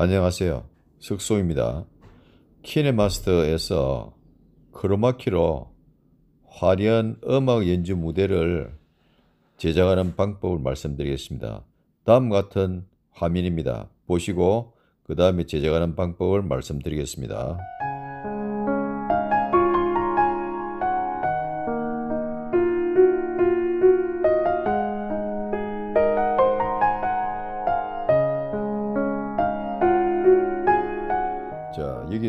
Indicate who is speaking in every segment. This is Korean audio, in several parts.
Speaker 1: 안녕하세요. 석소입니다. 키네마스터에서 크로마키로 화려한 음악 연주 무대를 제작하는 방법을 말씀드리겠습니다. 다음 같은 화면입니다. 보시고 그 다음에 제작하는 방법을 말씀드리겠습니다.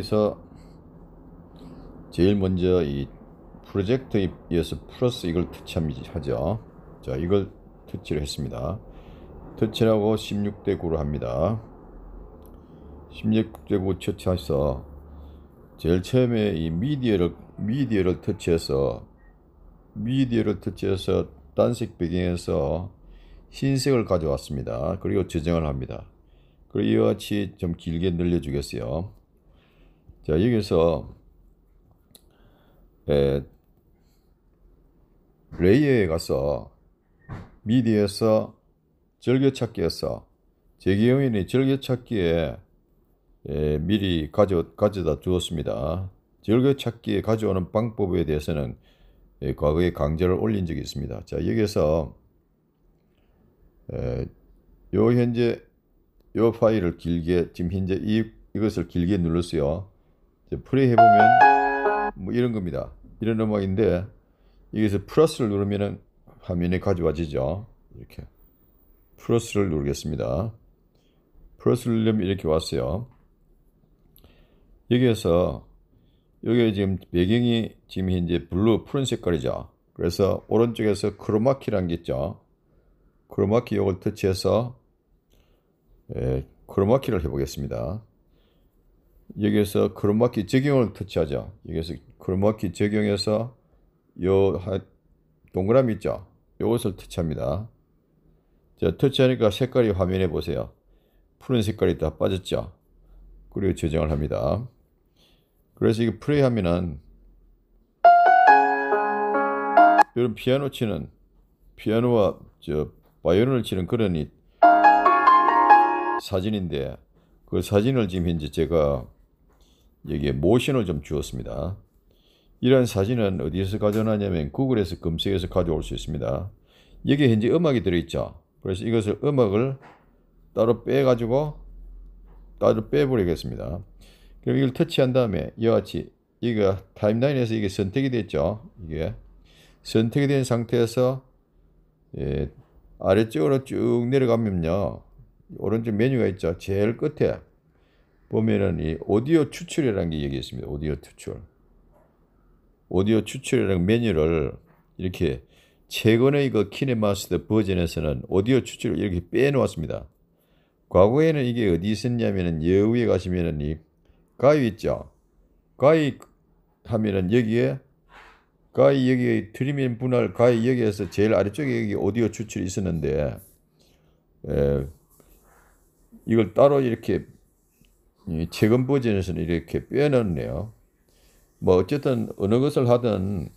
Speaker 1: 여기서 제일 먼저 이 프로젝트에 의해서 플러스 이걸 터치하죠. 자, 이걸 터치를 했습니다. 터치라고 16대 9로 합니다. 16대 9 터치해서 제일 처음에 이 미디어를 미디어를 터치해서 미디어를 터치해서 단색 배경에서 흰색을 가져왔습니다. 그리고 저장을 합니다. 그리고 이와 같이 좀 길게 늘려주겠어요. 자, 여기서 에, 레이에 가서 미디에서 절개찾기에서제기용인이절개찾기에 에, 미리 가져, 가져다 두었습니다절개찾기에 가져오는 방법에 대해서는 에, 과거에 강제를 올린 적이 있습니다. 자, 여기서 에, 요 현재 요 파일을 길게 지금 현재 이, 이것을 길게 눌렀어요. 플레이 해보면 뭐 이런 겁니다. 이런 음악인데 여기서 플러스를 누르면 화면이 가져와지죠. 이렇게 플러스를 누르겠습니다. 플러스를 누르면 이렇게 왔어요. 여기에서 여기 지금 배경이 지금 현재 블루 푸른 색깔이죠. 그래서 오른쪽에서 크로마키라는 게 있죠. 크로마키 요걸 터치해서 예, 크로마키를 해보겠습니다. 여기에서 크로마키 적용을 터치하죠 여기서 에 크로마키 적용해서 요 동그라미 있죠? 요것을 터치합니다. 자, 터치하니까 색깔이 화면에 보세요. 푸른 색깔이 다 빠졌죠? 그리고 저장을 합니다. 그래서 이거 플레이 하면은 이런 피아노 치는 피아노와 저 바이올린을 치는 그런 이 사진인데 그 사진을 지금 현재 제가 여기에 모션을 좀 주었습니다. 이런 사진은 어디에서 가져놨냐면 구글에서 검색해서 가져올 수 있습니다. 여기에 현재 음악이 들어있죠. 그래서 이것을 음악을 따로 빼가지고 따로 빼버리겠습니다. 그럼 이걸 터치한 다음에 이와 같이 이거 타임라인에서 이게 선택이 됐죠. 이게 선택이 된 상태에서 예, 아래쪽으로 쭉 내려가면요. 오른쪽 메뉴가 있죠. 제일 끝에 보면은 이 오디오 추출이라는 게여기있습니다 오디오 추출. 오디오 추출이라는 메뉴를 이렇게 최근의 그 키네마스터 버전에서는 오디오 추출을 이렇게 빼놓았습니다. 과거에는 이게 어디 있었냐면은 여우에 가시면은 이 가위 있죠. 가위 하면은 여기에 가위 여기 트리밍 분할 가위 여기에서 제일 아래쪽에 여기 오디오 추출이 있었는데 에, 이걸 따로 이렇게 최근 버전에서는 이렇게 빼놨네요. 뭐 어쨌든 어느 것을 하든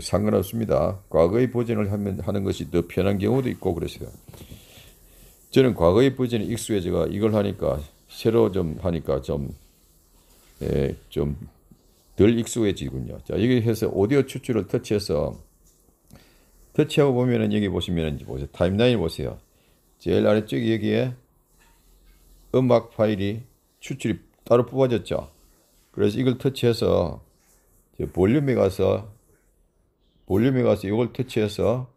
Speaker 1: 상관없습니다. 과거의 버전을 하면 하는 것이 더 편한 경우도 있고 그랬어요. 저는 과거의 버전에 익숙해져가 이걸 하니까 새로 좀 하니까 좀좀 예, 덜 익숙해지군요. 자, 여기 해서 오디오 추출을 터치해서 터치하고 보면은 여기 보시면은 보세요. 타임라인 보세요. 제일 아래쪽 여기에 음악 파일이 추출이 따로 뽑아졌죠. 그래서 이걸 터치해서 볼륨에 가서 볼륨에 가서 이걸 터치해서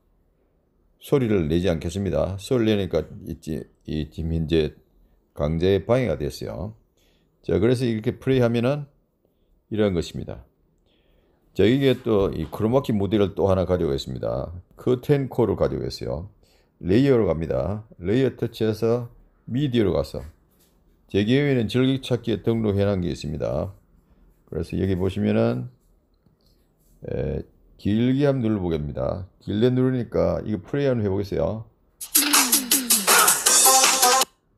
Speaker 1: 소리를 내지 않겠습니다. 소리를 내니까 있지, 이 지금 현재 강제 방해가 됐어요. 자, 그래서 이렇게 플레이하면은 이런 것입니다. 자, 이게 또 이 크로마키 모델을 또 하나 가지고 있습니다. 커튼 코를 가지고 있어요. 레이어로 갑니다. 레이어 터치해서 미디어로 가서 제 계획에는 절기찾기에 등록해 놓은 게 있습니다. 그래서 여기 보시면은 에, 길게 한번 눌러보겠습니다. 길게 누르니까 이거 플레이 한번 해보겠어요.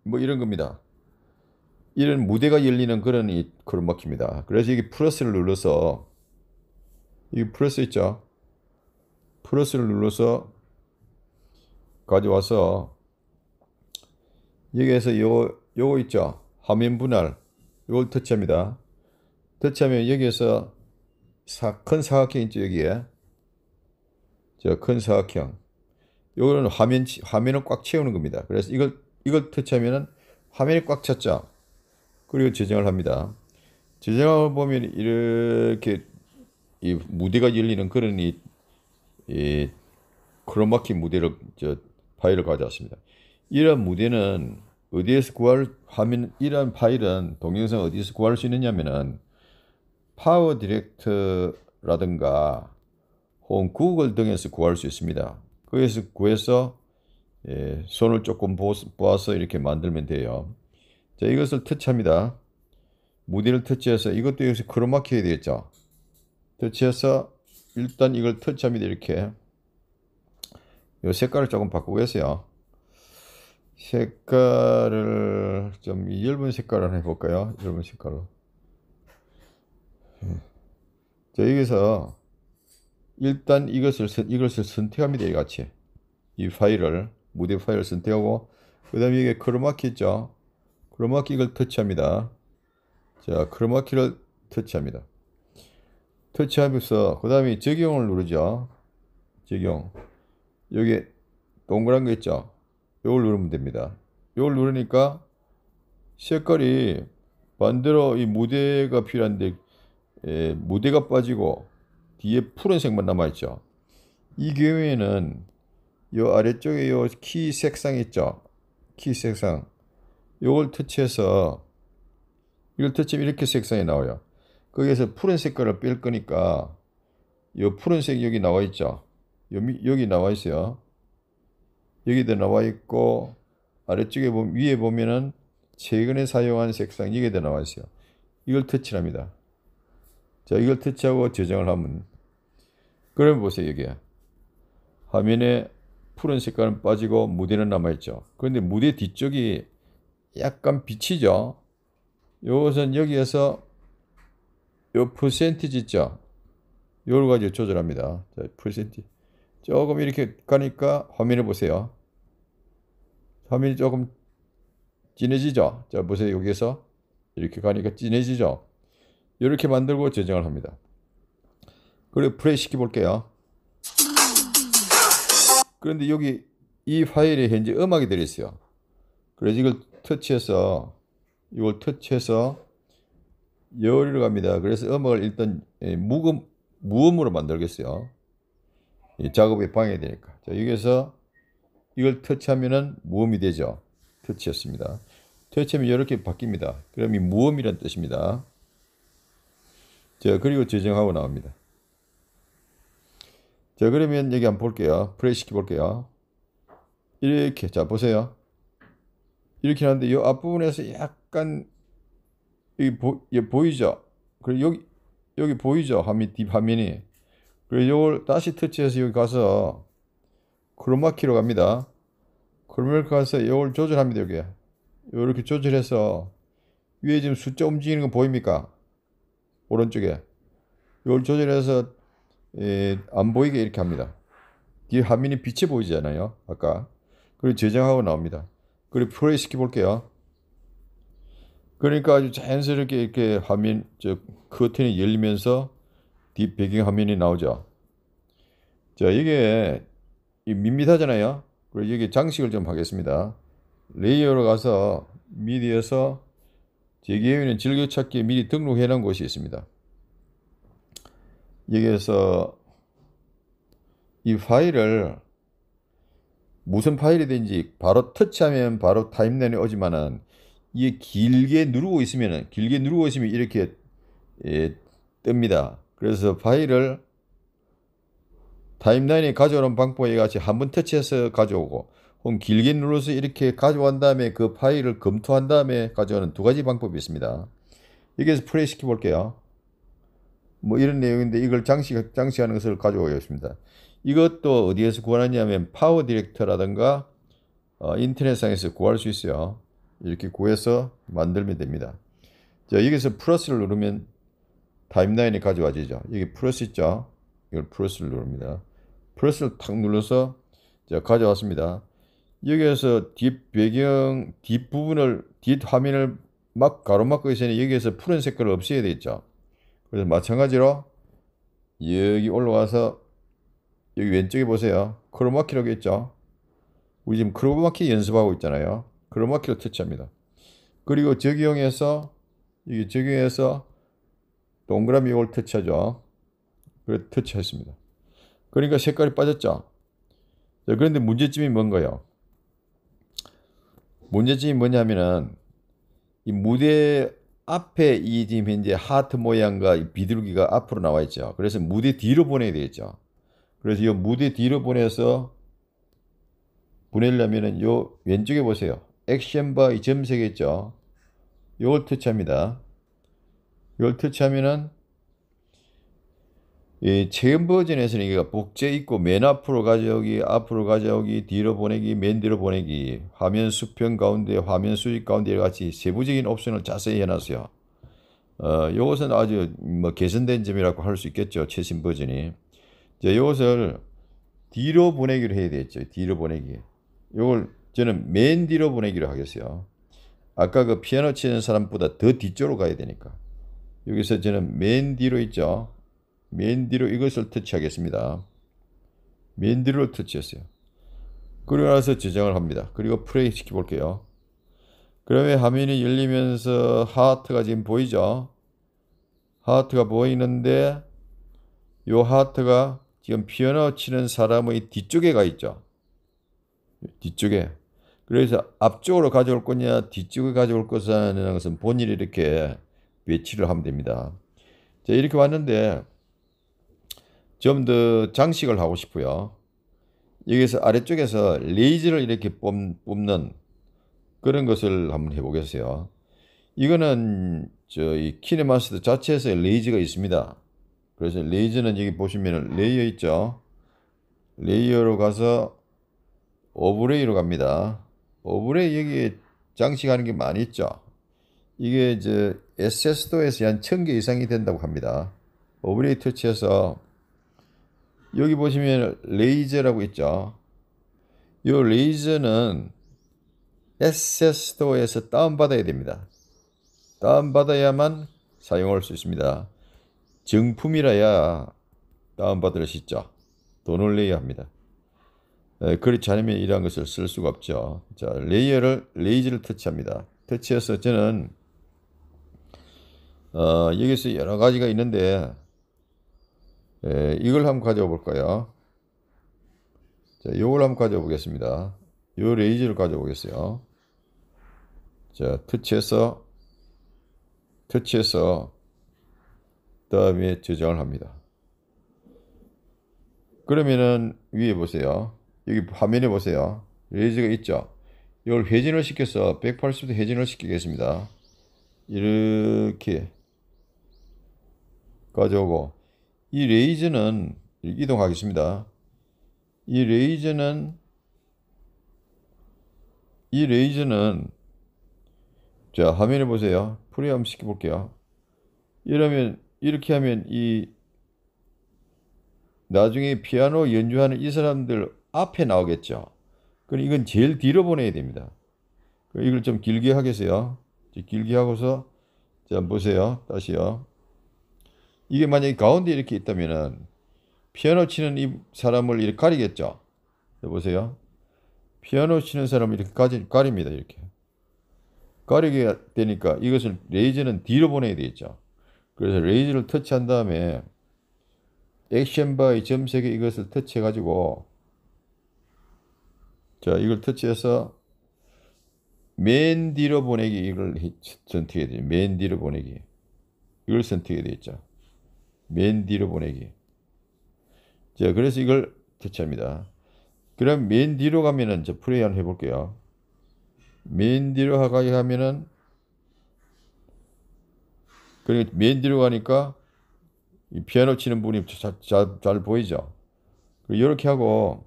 Speaker 1: 뭐 이런 겁니다. 이런 무대가 열리는 그런 이 크로마키입니다. 그래서 여기 플러스를 눌러서 여기 플러스 있죠? 플러스를 눌러서 가져와서 여기에서 요 요거 있죠? 화면 분할 이걸 터치합니다. 터치하면 여기에서 사, 큰 사각형 있죠 여기에 저 큰 사각형 이거는 화면 화면을 꽉 채우는 겁니다. 그래서 이걸 이걸 터치하면은 화면이 꽉 찼죠. 그리고 재정을 합니다. 재정을 보면 이렇게 이 무대가 열리는 그런 이, 이 크로마키 무대를 저 파일을 가져왔습니다. 이런 무대는 어디에서 구할 화면 이런 파일은 동영상 어디에서 구할 수 있느냐면은 파워 디렉터라든가 혹은 구글 등에서 구할 수 있습니다. 거기서 구해서 예, 손을 조금 보아서 이렇게 만들면 돼요. 자, 이것을 터치합니다. 무디를 터치해서 이것도 여기서 크로마키 되겠죠. 터치해서 일단 이걸 터치합니다. 이렇게 요 색깔을 조금 바꾸겠어요. 색깔을 좀 엷은 색깔 하나 해볼까요? 엷은 색깔로. 예. 자, 여기서 일단 이것을, 이것을 선택합니다. 이같이. 이 파일을, 무대 파일을 선택하고, 그 다음에 이게 크로마키 있죠? 크로마키 이걸 터치합니다. 자, 크로마키를 터치합니다. 터치하면서, 그 다음에 적용을 누르죠. 적용. 여기 동그란 거 있죠? 요걸 누르면 됩니다. 요걸 누르니까 색깔이 반대로 이 무대가 필요한데 에, 예, 무대가 빠지고 뒤에 푸른색만 남아있죠. 이 경우에는 요 아래쪽에 요 키 색상 있죠. 키 색상 요걸 터치해서 이걸 터치하면 이렇게 색상이 나와요. 거기에서 푸른 색깔을 뺄 거니까 요 푸른색 여기 나와 있죠. 여기 나와 있어요. 여기도 나와 있고 아래쪽에 보면 위에 보면은 최근에 사용한 색상 여기도 나와 있어요. 이걸 터치합니다. 자, 이걸 터치하고 저장을 하면 그럼 보세요, 여기에. 화면에 푸른 색깔은 빠지고 무대는 남아 있죠. 그런데 무대 뒤쪽이 약간 비치죠. 이것은 여기에서 요 퍼센티지 있죠. 요걸 가지고 조절합니다. 자, 퍼센티 조금 이렇게 가니까 화면을 보세요. 화면이 조금 진해지죠? 자, 보세요. 여기에서 이렇게 가니까 진해지죠? 이렇게 만들고 저장을 합니다. 그리고 플레이 시켜볼게요. 그런데 여기 이 파일에 현재 음악이 들어있어요. 그래서 이걸 터치해서 이걸 터치해서 열을 갑니다. 그래서 음악을 일단 예, 무음, 무음으로 만들겠어요. 작업에 방해되니까. 자, 여기서 에 이걸 터치하면은 모음이 되죠. 터치였습니다 터치하면 이렇게 바뀝니다. 그럼 이모음이란 뜻입니다. 자, 그리고 재정하고 나옵니다. 자, 그러면 여기 한번 볼게요. 플레이 시켜볼게요. 이렇게, 자, 보세요. 이렇게 하는데 이 앞부분에서 약간 여기 보, 여기 보이죠? 그리고 여기, 여기 보이죠? 화면, 뒷화면이. 그리고 이걸 다시 터치해서 여기 가서 크로마키로 갑니다. 크로마키 가서 이걸 조절합니다. 여기 이렇게 조절해서 위에 지금 숫자 움직이는 거 보입니까? 오른쪽에 이걸 조절해서 예, 안 보이게 이렇게 합니다. 이 화면이 빛이 보이잖아요. 아까 그리고 저장하고 나옵니다. 그리고 플레이 시켜볼게요. 그러니까 아주 자연스럽게 이렇게 화면 즉 커튼이 열리면서 뒷 배경 화면이 나오죠. 자, 이게 밋밋하잖아요. 그리고 여기 장식을 좀 하겠습니다. 레이어로 가서 미디에서 제기에 있는 즐겨찾기 미리 등록해 놓은 곳이 있습니다. 여기에서 이 파일을 무슨 파일이든지 바로 터치하면 바로 타임라인에 오지만은 이게 길게 누르고 있으면 길게 누르고 있으면 이렇게 예, 뜹니다. 그래서 파일을 타임라인에 가져오는 방법에 같이 한 번 터치해서 가져오고 혹은 길게 눌러서 이렇게 가져온 다음에 그 파일을 검토한 다음에 가져오는 두 가지 방법이 있습니다. 여기에서 플레이 시켜볼게요. 뭐 이런 내용인데 이걸 장식, 장식하는 것을 가져오겠습니다. 이것도 어디에서 구하느냐면 파워 디렉터라든가 어, 인터넷상에서 구할 수 있어요. 이렇게 구해서 만들면 됩니다. 자, 여기서 플러스를 누르면 타임라인이 가져와지죠. 여기 플러스 있죠. 이걸 플러스를 누릅니다. 플러스를 탁 눌러서 자, 가져왔습니다. 여기에서 뒷 배경, 뒷부분을, 뒷화면을 막 가로막고 있으니 여기에서 푸른 색깔을 없애야 되겠죠. 그래서 마찬가지로 여기 올라와서 여기 왼쪽에 보세요. 크로마키라고 했죠 우리 지금 크로마키 연습하고 있잖아요. 크로마키로 터치합니다. 그리고 적용해서, 여기 적용해서 동그라미 이걸 터치하죠. 그래 터치했습니다. 그러니까 색깔이 빠졌죠. 자, 그런데 문제점이 뭔가요? 문제점이 뭐냐면은 이 무대 앞에 이 지금 현재 하트 모양과 이 비둘기가 앞으로 나와 있죠. 그래서 무대 뒤로 보내야 되겠죠. 그래서 이 무대 뒤로 보내서 보내려면은 요 왼쪽에 보세요. 액션바 이 점색 있죠. 요걸 터치합니다. 열걸 터치하면은 예, 버전에서는 이게 복제 있고 맨 앞으로 가져오기, 앞으로 가져오기, 뒤로 보내기, 맨 뒤로 보내기, 화면 수평 가운데, 화면 수직 가운데 같이 세부적인 옵션을 자세히 해놨어요. 어, 이것은 아주 뭐 개선된 점이라고 할 수 있겠죠. 최신 버전이. 이제 이것을 뒤로 보내기로 해야 되겠죠. 뒤로 보내기. 이걸 저는 맨 뒤로 보내기로 하겠어요. 아까 그 피아노 치는 사람보다 더 뒤쪽으로 가야 되니까. 여기서 저는 맨 뒤로 있죠. 맨 뒤로 이것을 터치하겠습니다. 맨 뒤로 터치했어요. 그리고 나서 저장을 합니다. 그리고 플레이 시켜볼게요. 그러면 화면이 열리면서 하트가 지금 보이죠? 하트가 보이는데 이 하트가 지금 피아노 치는 사람의 뒤쪽에 가 있죠. 뒤쪽에. 그래서 앞쪽으로 가져올 거냐 뒤쪽에 가져올 것이냐는 것은 본인이 이렇게 배치를 하면 됩니다. 자, 이렇게 왔는데 좀 더 장식을 하고 싶고요. 여기서 아래쪽에서 레이즈를 이렇게 뽑는 그런 것을 한번 해보겠어요. 이거는 저 이 키네마스터 자체에서 레이즈가 있습니다. 그래서 레이즈는 여기 보시면 레이어 있죠. 레이어로 가서 오브레이로 갑니다. 오브레이 여기에 장식하는 게 많이 있죠. 이게 이제 SS도에서 한 1000개 이상이 된다고 합니다. 오브레이터 치에서 여기 보시면 레이저라고 있죠. 이 레이저는 SS도에서 다운받아야 됩니다. 다운받아야만 사용할 수 있습니다. 정품이라야 다운받을 수 있죠. 돈을 내야 합니다. 그렇지 않으면 이러한 것을 쓸 수가 없죠. 자, 레이어를, 레이저를 터치합니다. 터치해서 저는 어, 여기서 여러 가지가 있는데 예, 이걸 한번 가져 볼까요? 자, 요걸 한번 가져 보겠습니다. 이 레이즈를 가져 보겠어요. 자, 터치해서 터치해서 다음에 저장을 합니다. 그러면은 위에 보세요. 여기 화면에 보세요. 레이즈가 있죠. 이걸 회전을 시켜서 180도 회전을 시키겠습니다. 이렇게 까져 오고 이 레이즈는 이동하겠습니다. 이 레이즈는 이 레이즈는 자 화면을 보세요. 프리 한번 시켜볼게요. 이러면 이렇게 하면 이 나중에 피아노 연주하는 이 사람들 앞에 나오겠죠. 그럼 이건 제일 뒤로 보내야 됩니다. 이걸 좀 길게 하겠어요. 길게 하고서 자 보세요. 다시요. 이게 만약에 가운데 이렇게 있다면은 피아노 치는 이 사람을 이렇게 가리겠죠. 보세요. 피아노 치는 사람을 이렇게 가지, 가립니다. 이렇게. 가리게 되니까 이것을 레이저는 뒤로 보내야 되겠죠. 그래서 레이저를 터치한 다음에 액션바의 점색에 이것을 터치해 가지고 자 이걸 터치해서 맨 뒤로 보내기 이걸 선택해야 돼요. 맨 뒤로 보내기 이걸 선택해야 되겠죠. 맨 뒤로 보내기. 자, 그래서 이걸 교체합니다. 그럼 맨 뒤로 가면은 저 플레이 한번 해볼게요. 맨 뒤로 가게 하면은 그러니까 맨 뒤로 가니까 피아노 치는 분이 자, 자, 잘 보이죠. 이렇게 하고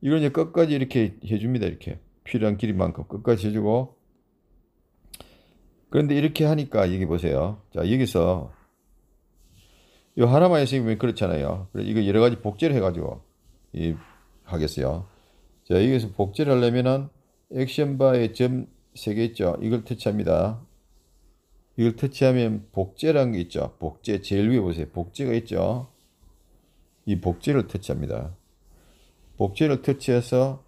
Speaker 1: 이걸 이제 끝까지 이렇게 해줍니다. 이렇게 필요한 길이만큼 끝까지 해주고 그런데 이렇게 하니까 여기 보세요. 자 여기서 이 하나만 예수님이 그렇잖아요. 그래서 이거 여러 가지 복제를 해가지고 이 하겠어요. 자, 여기서 복제를 하려면은 액션바에 점 세 개 있죠. 이걸 터치합니다. 이걸 터치하면 복제라는 게 있죠. 복제 제일 위에 보세요. 복제가 있죠. 이 복제를 터치합니다. 복제를 터치해서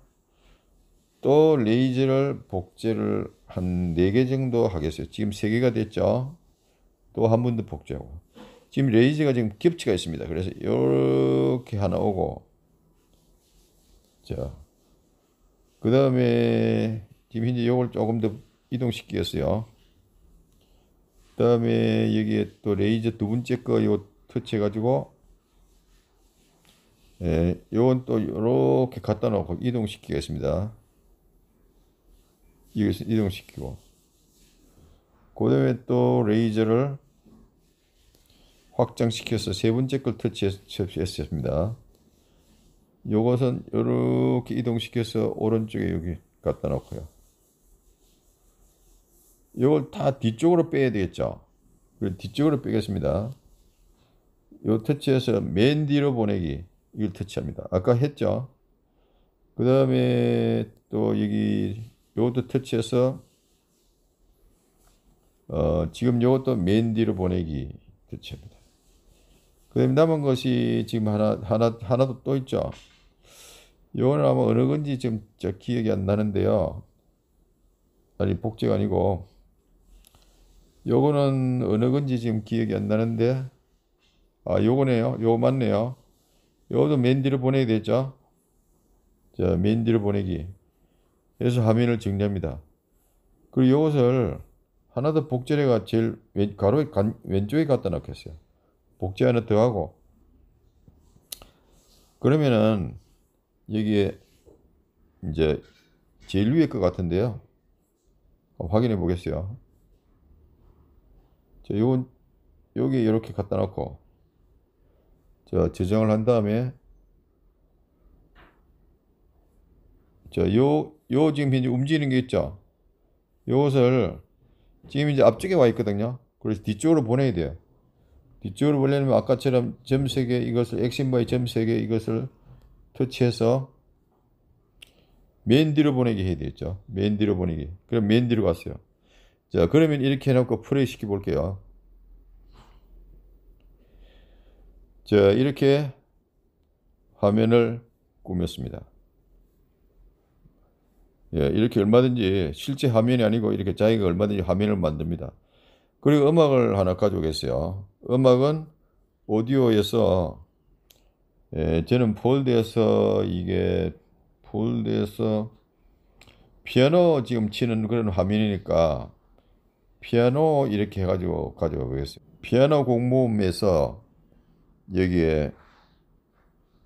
Speaker 1: 또 레이저를 복제를 한 네 개 정도 하겠어요. 지금 세개가 됐죠. 또 한 번 더 복제하고. 지금 레이즈가 지금 겹치가 있습니다. 그래서 이렇게 하나 오고 자, 그 다음에 지금 현재 요걸 조금 더 이동시키겠어요. 그 다음에 여기에 또 레이저 두 번째 거 요 터치해가지고 예, 요건 또 요렇게 갖다 놓고 이동시키겠습니다. 여기서 이동시키고 그 다음에 또 레이저를 확장시켜서 세 번째 걸 터치했습니다. 요것은 이렇게 이동시켜서 오른쪽에 여기 갖다 놓고요. 이걸 다 뒤쪽으로 빼야 되겠죠. 뒤쪽으로 빼겠습니다. 요 터치해서 맨 뒤로 보내기 이걸 터치합니다. 아까 했죠. 그 다음에 또 여기 요것도 터치해서 어, 지금 요것도 맨 뒤로 보내기 터치합니다. 그 다음에 남은 것이 지금 하나, 하나, 하나도 또 있죠. 요거는 아마 어느 건지 지금 저 기억이 안 나는데요. 아니, 복제가 아니고. 요거는 어느 건지 지금 기억이 안 나는데. 아, 요거네요. 요거 맞네요. 요것도 맨 뒤로 보내게 됐죠. 자, 맨 뒤로 보내기. 그래서 화면을 정리합니다. 그리고 이것을 하나 더 복제해가 제일 왼, 가로 왼쪽에 갖다 놓겠어요. 복제 하나 더 하고 그러면은 여기에 이제 제일 위에 것 같은데요. 확인해 보겠어요. 자, 요, 여기 이렇게 갖다 놓고, 자, 저장을 한 다음에, 자, 요, 요 지금 이제 움직이는 게 있죠? 요것을 지금 이제 앞쪽에 와 있거든요. 그래서 뒤쪽으로 보내야 돼요. 뒤쪽으로 보려면 아까처럼 점3개 이것을 엑신바의 점3개 이것을 터치해서 맨 뒤로 보내기 해야 되겠죠. 맨 뒤로 보내기. 그럼 맨 뒤로 갔어요. 자 그러면 이렇게 해놓고 플레이 시켜 볼게요. 자 이렇게 화면을 꾸몄습니다. 예, 이렇게 얼마든지 실제 화면이 아니고 이렇게 자기가 얼마든지 화면을 만듭니다. 그리고 음악을 하나 가져오겠어요. 음악은 오디오에서 예, 저는 폴드에서 이게 폴드에서 피아노 지금 치는 그런 화면이니까 피아노 이렇게 해가지고 가져와 보겠습니다. 피아노 공모음에서 여기에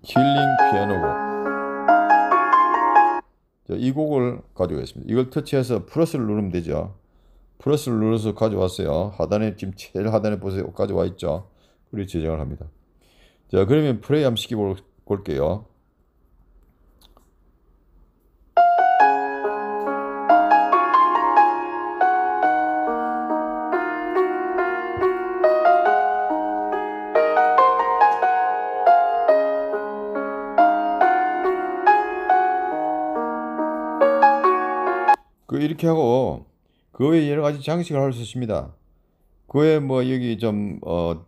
Speaker 1: 힐링 피아노곡 이 곡을 가져오겠습니다. 이걸 터치해서 플러스를 누르면 되죠. 플러스를 눌러서 가져왔어요. 하단에 지금 제일 하단에 보세요. 가져와 있죠. 그리고 제정을 합니다. 자 그러면 플레이 한번 시켜볼게요. 그 이렇게 하고 그 외에 여러 가지 장식을 할 수 있습니다. 그에 뭐 여기 좀, 어,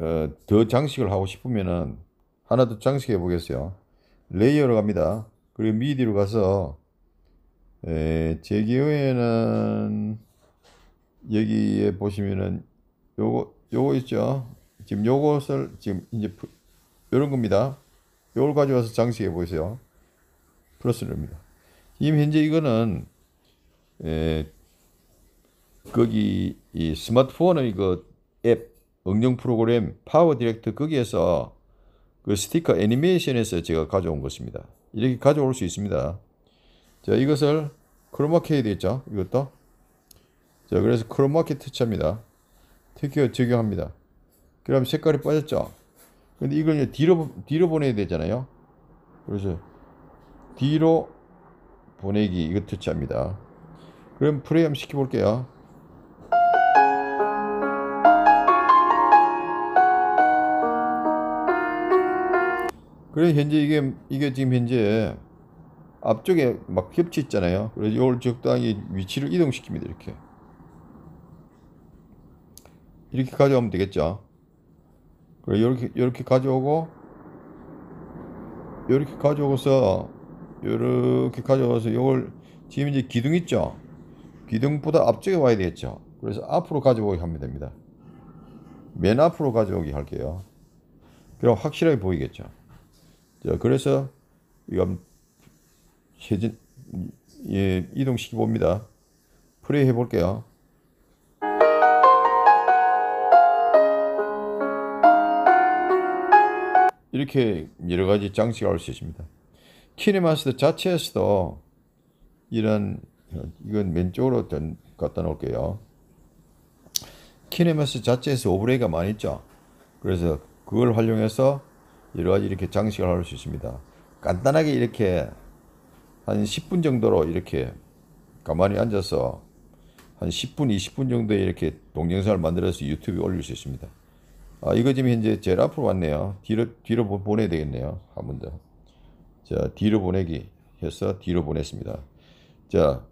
Speaker 1: 어, 더 장식을 하고 싶으면은 하나 더 장식해 보겠어요. 레이어로 갑니다. 그리고 미디로 가서, 에, 제 경우에는 여기에 보시면은 요거, 요거 있죠. 지금 요것을 지금 이제 요런 겁니다. 요걸 가져와서 장식해 보세요. 플러스입니다. 지금 현재 이거는 에, 거기 이 스마트폰의 그앱 응용 프로그램 파워 디렉트 거기에서 그 스티커 애니메이션에서 제가 가져온 것입니다. 이렇게 가져올 수 있습니다. 자, 이것을 크로마키에 되어 있죠. 이것도. 자, 그래서 크로마키 터치합니다. 특허 적용합니다. 그럼 색깔이 빠졌죠. 근데 이걸 이제 뒤로, 뒤로 보내야 되잖아요. 그래서 뒤로 보내기 이거 터치합니다. 그럼 프레임 시켜볼게요. 그래 현재 이게 이게 지금 현재 앞쪽에 막 겹치 있잖아요. 그래서 이걸 적당히 위치를 이동시킵니다. 이렇게 이렇게 가져오면 되겠죠. 그래 이렇게 이렇게 가져오고 이렇게 가져오고서 이렇게 가져와서 이걸 지금 이제 기둥 있죠. 기둥보다 앞쪽에 와야 되겠죠. 그래서 앞으로 가져오게 하면 됩니다. 맨 앞으로 가져오게 할게요. 그럼 확실하게 보이겠죠. 예, 그래서 이건 해진 예, 이동시켜 봅니다. 플레이 해 볼게요. 이렇게 여러 가지 장치가 올 수 있습니다. 키네마스터 자체에서도 이런 이건 왼쪽으로 된, 갖다 놓을게요. 키네마스 자체에서 오브레이가 많이 있죠. 그래서 그걸 활용해서 여러 가지 이렇게 장식을 할 수 있습니다. 간단하게 이렇게 한 10분 정도로 이렇게 가만히 앉아서 한 10분, 20분 정도에 이렇게 동영상을 만들어서 유튜브에 올릴 수 있습니다. 아, 이거 지금 현재 제일 앞으로 왔네요. 뒤로, 뒤로 보내야 되겠네요. 한 번 더. 자, 뒤로 보내기 해서 뒤로 보냈습니다. 자,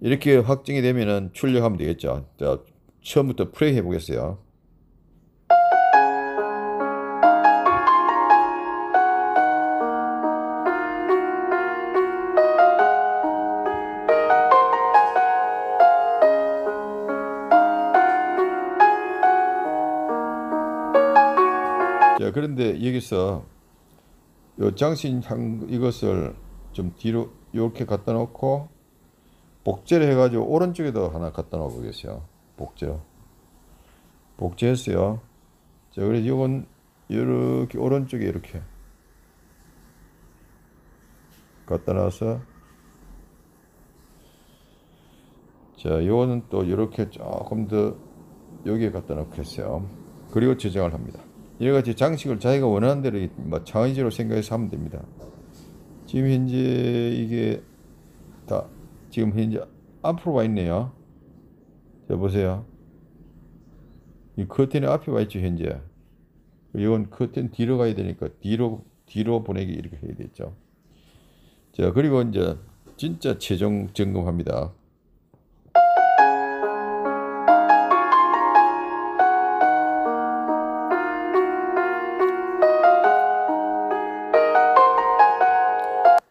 Speaker 1: 이렇게 확정이 되면은 출력하면 되겠죠. 자, 처음부터 플레이 해보겠어요. 그런데 여기서 요 장신향 이것을 좀 뒤로 이렇게 갖다 놓고 복제를 해가지고 오른쪽에도 하나 갖다 놓고 계세요. 복제 복제했어요. 자, 그래서 이건 이렇게 오른쪽에 이렇게 갖다 놔서 자, 이거는 또 이렇게 조금 더 여기에 갖다 놓겠어요. 그리고 제정을 합니다. 이와 같이 장식을 자기가 원하는 대로 뭐 창의적으로 생각해서 하면 됩니다. 지금 현재 이게 다 지금 현재 앞으로 와 있네요. 자 보세요. 이 커튼이 앞에 와 있죠 현재. 이건 커튼 뒤로 가야 되니까 뒤로 뒤로 보내기 이렇게 해야 되죠. 자 그리고 이제 진짜 최종 점검합니다.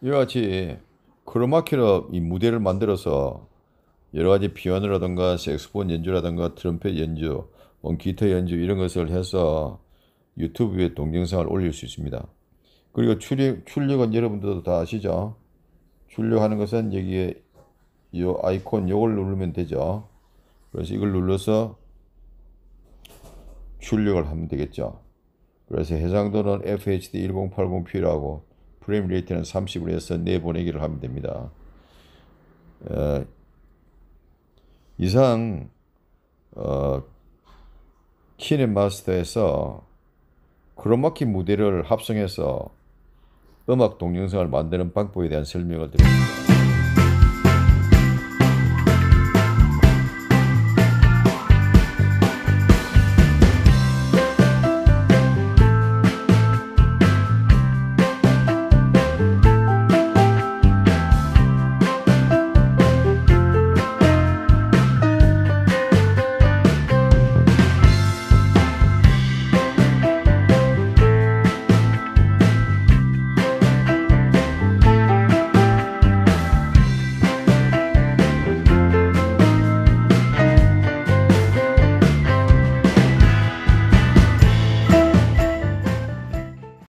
Speaker 1: 이와 같이 크로마키로 이 무대를 만들어서 여러 가지 피아노라든가 색스폰 연주라든가 트럼펫 연주, 뭐 기타 연주 이런 것을 해서 유튜브에 동영상을 올릴 수 있습니다. 그리고 출력, 출력은 여러분들도 다 아시죠? 출력하는 것은 여기에 이 아이콘 요걸 누르면 되죠. 그래서 이걸 눌러서 출력을 하면 되겠죠. 그래서 해상도는 FHD 1080p라고 프레임 레이트는 30으로 해서 내보내기를 하면 됩니다. 어, 이상 어, 키네마스터에서 크로마키 무대를 합성해서 음악 동영상을 만드는 방법에 대한 설명을 드립니다.